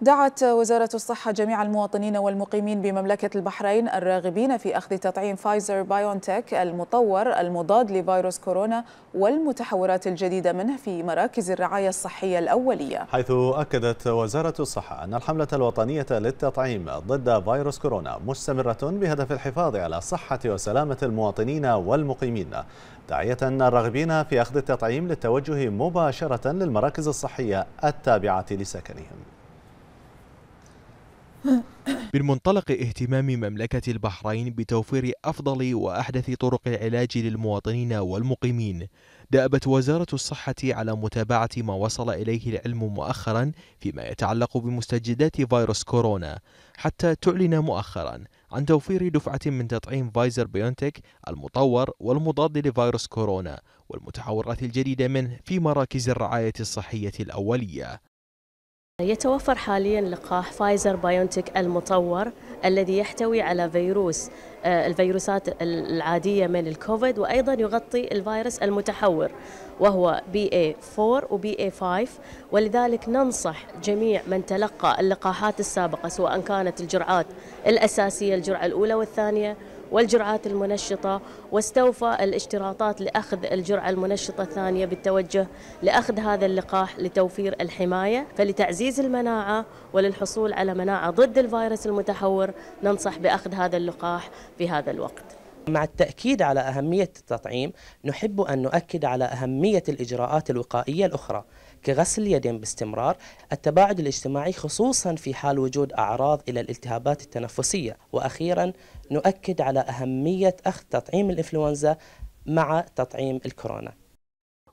دعت وزارة الصحة جميع المواطنين والمقيمين بمملكة البحرين الراغبين في أخذ تطعيم فايزر بايونتك المطور المضاد لفيروس كورونا والمتحورات الجديدة منه في مراكز الرعاية الصحية الأولية حيث أكدت وزارة الصحة أن الحملة الوطنية للتطعيم ضد فيروس كورونا مستمرة بهدف الحفاظ على صحة وسلامة المواطنين والمقيمين داعية الراغبين في أخذ التطعيم للتوجه مباشرة للمراكز الصحية التابعة لسكنهم من منطلق اهتمام مملكة البحرين بتوفير أفضل وأحدث طرق العلاج للمواطنين والمقيمين دأبت وزارة الصحة على متابعة ما وصل إليه العلم مؤخرا فيما يتعلق بمستجدات فيروس كورونا حتى تعلن مؤخرا عن توفير دفعة من تطعيم فايزر بيونتك المطور والمضاد لفيروس كورونا والمتحورات الجديدة منه في مراكز الرعاية الصحية الأولية يتوفر حاليا لقاح فايزر بايونتك المطور الذي يحتوي على فيروس آه، الفيروسات العادية من الكوفيد وأيضا يغطي الفيروس المتحور وهو BA4 إيه وBA5 إيه ولذلك ننصح جميع من تلقى اللقاحات السابقة سواء كانت الجرعات الأساسية الجرعة الأولى والثانية والجرعات المنشطة واستوفى الاشتراطات لأخذ الجرعة المنشطة الثانية بالتوجه لأخذ هذا اللقاح لتوفير الحماية فلتعزيز المناعة وللحصول على مناعة ضد الفيروس المتحور ننصح بأخذ هذا اللقاح في هذا الوقت مع التأكيد على أهمية التطعيم نحب أن نؤكد على أهمية الإجراءات الوقائية الأخرى كغسل اليدين باستمرار التباعد الاجتماعي خصوصا في حال وجود أعراض إلى الالتهابات التنفسية وأخيرا نؤكد على أهمية أخذ تطعيم الإنفلونزا مع تطعيم الكورونا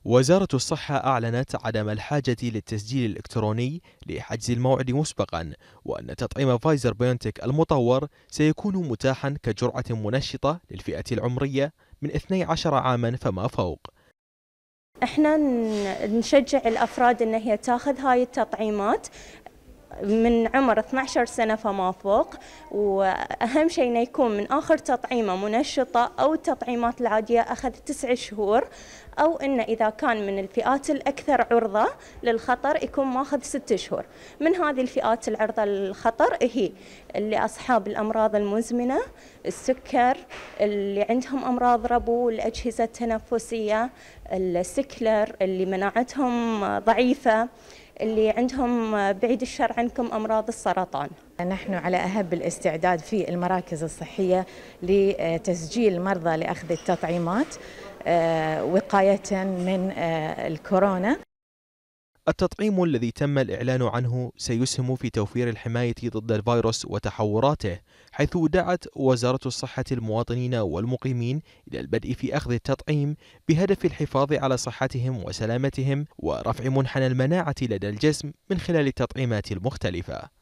وزارة الصحة أعلنت عدم الحاجة للتسجيل الإلكتروني لحجز الموعد مسبقا وأن تطعيم فايزر بيونتك المطور سيكون متاحا كجرعة منشطة للفئة العمرية من 12 عاما فما فوق احنا نشجع الافراد ان هي تاخذ هاي التطعيمات من عمر 12 سنة فما فوق وأهم شيء أنه يكون من آخر تطعيمة منشطة أو التطعيمات العادية أخذ تسع شهور أو أنه إذا كان من الفئات الأكثر عرضة للخطر يكون ماخذ ست شهور من هذه الفئات العرضة للخطر هي اللي أصحاب الأمراض المزمنة السكر اللي عندهم أمراض ربو الأجهزة التنفسية السكلر اللي مناعتهم ضعيفة اللي عندهم بعيد الشر عنكم أمراض السرطان نحن على أهب الاستعداد في المراكز الصحية لتسجيل مرضى لأخذ التطعيمات آه، وقاية من آه، الكورونا التطعيم الذي تم الإعلان عنه سيسهم في توفير الحماية ضد الفيروس وتحوراته حيث دعت وزارة الصحة المواطنين والمقيمين إلى البدء في أخذ التطعيم بهدف الحفاظ على صحتهم وسلامتهم ورفع منحنى المناعة لدى الجسم من خلال التطعيمات المختلفة